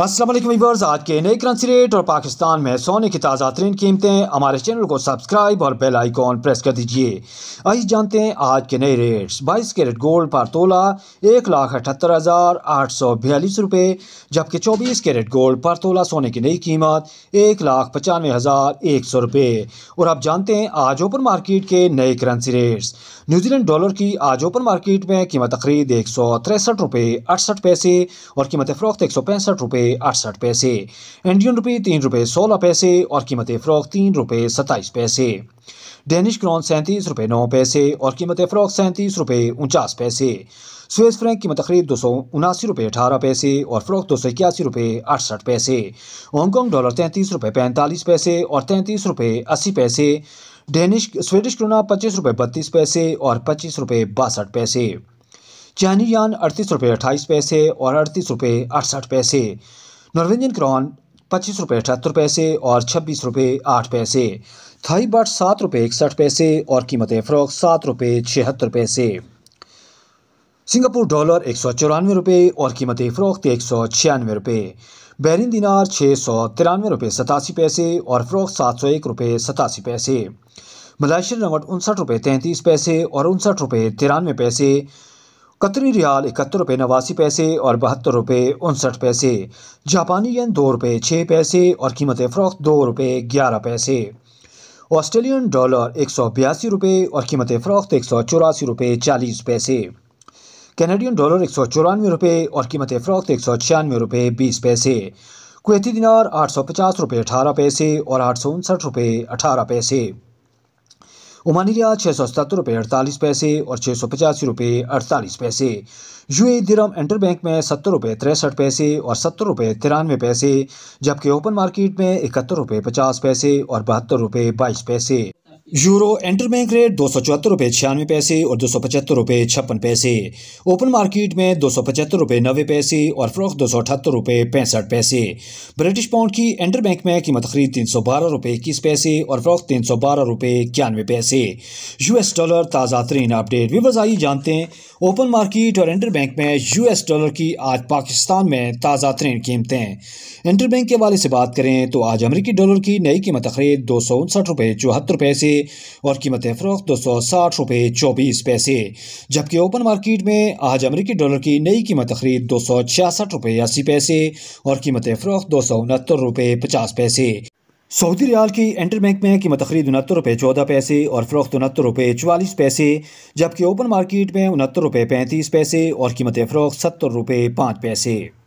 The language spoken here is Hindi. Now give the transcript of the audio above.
असलम वीवर्स आज के नए करंसी रेट और पाकिस्तान में सोने की ताज़ा तरीन कीमतें हमारे चैनल को सब्सक्राइब और बेल आइकॉन प्रेस कर दीजिए आइए जानते हैं आज के नए रेट्स 22 कैरेट गोल्ड पर तोला एक लाख अठहत्तर हज़ार आठ सौ बयालीस रुपये जबकि 24 कैरेट गोल्ड पर तोला सोने की नई कीमत एक लाख पचानवे हज़ार एक सौ रुपये और आप जानते हैं आज ओपन मार्केट के नए करंसी रेट्स न्यूजीलैंड डॉलर की आज ओपन मार्केट में कीमत तकरीद एक सौ तिरसठ रुपये अड़सठ पैसे और कीमत फ़रोख्त एक सौ पैंसठ रुपये रुपये अड़सठ पैसे इंडियन रुपये तीन रुपये सोलह पैसे और कीमत फ़रोग तीन रुपये सत्ताईस पैसे डेनिश क्रॉन सैंतीस रुपये नौ पैसे और कीमत फ़रोक सैंतीस रुपये उनचास पैसे स्वेस फ्रैंक की तकरीब दो सौ उनासी रुपये अठारह पैसे और फ़रोख दो सौ इक्यासी रुपये अड़सठ पैसे हांगकॉन्ग डॉलर तैंतीस रुपये पैंतालीस पैसे और तैंतीस रुपये अस्सी पैसे डेनिश स्वीडिश क्रोना पच्चीस रुपये बत्तीस पैसे और पच्चीस रुपये बासठ पैसे चाइनी यान अड़तीस रुपये अट्ठाईस पैसे और अड़तीस रुपये अड़सठ पैसे नॉर्वेजियन क्रॉन पच्चीस रुपये अठहत्तर पैसे और छब्बीस रुपये आठ पैसे थाई बट सात रुपये इकसठ पैसे और कीमत फ़रोग सात रुपये छिहत्तर पैसे सिंगापुर डॉलर एक सौ चौरानवे रुपये और कीमत फ़रोख्त एक सौ छियानवे रुपये बैरिन दिनार छः सौ तिरानवे रुपये सतासी पैसे और फ़रोख सात सौ एक रुपये सतासी पैसे मलाइशियन रंगट उनसठ रुपये तैंतीस पैसे और उनसठ रुपये तिरानवे पैसे कतरी रियाल इकहत्तर रुपये नवासी पैसे और बहत्तर रुपये उनसठ पैसे जापानी यन दो रुपये छः पैसे और कीमत फ़रोख्त दो रुपये ग्यारह पैसे ऑस्ट्रेलियन डॉलर एक सौ बयासी रुपये और कीमत फ़रोख्त एक सौ चौरासी रुपये चालीस पैसे कैनेडियन डॉलर एक सौ चौरानवे रुपये और कीमत फ़रोख्त एक सौ छियानवे रुपये बीस पैसे कुवैती दिनार आठ सौ पचास रुपये अठारह पैसे और आठ सौ उनसठ रुपये अठारह पैसे ओमानी रिया छः सौ सतहत्तर रुपये अड़तालीस पैसे और छः सौ पचासी रुपये अड़तालीस पैसे U A dirham interbank में सत्तर रुपये तिरसठ पैसे और सत्तर रुपये तिरानवे पैसे जबकि ओपन मार्केट में इकहत्तर रुपये पचास पैसे और बहत्तर रुपये बाईस पैसे यूरो एंटर बैंक रेट दो सौ चौहत्तर रुपये छियानवे पैसे और दो सौ पचहत्तर रुपये छप्पन पैसे ओपन मार्केट में दो सौ पचहत्तर रुपये नब्बे पैसे और फरोख्त दो सौ अठहत्तर रुपये पैंसठ पैसे ब्रिटिश पाउंड की एंटर बैंक में कीमत खरीद तीन सौ बारह रुपये इक्कीस पैसे और फरोख तीन सौ बारह रुपये इक्यानवे पैसे यू एस डॉलर ताज़ा तरीन अपडेट भी आइए जानते हैं ओपन मार्केट और इंटर बैंक में यू एस डॉलर की आज पाकिस्तान में ताज़ा तरीन कीमतें इंटर बैंक के हवाले से बात करें तो आज अमरीकी डॉलर की नई कीमत खरीद दो सौ उनसठ रुपये चौहत्तर पैसे और कीमत फरोख्त दो सौ साठ रुपये चौबीस पैसे जबकि ओपन मार्केट में आज अमरीकी डॉलर की नई कीमत खरीद दो सौ छियासठ रुपये अस्सी पैसे और कीमत फरोख्त दो सौ उनहत्तर रुपये पचास पैसे सऊदी रियाल की इंटर बैंक में कीमत खरीद उनहत्तर रुपये चौदह पैसे और फरोख्त उनहत्तर रुपये चवालीस पैसे जबकि ओपन मार्केट में उनहत्तर रुपये पैंतीस पैसे और कीमत फरोख्त सत्तर रुपये पाँच पैसे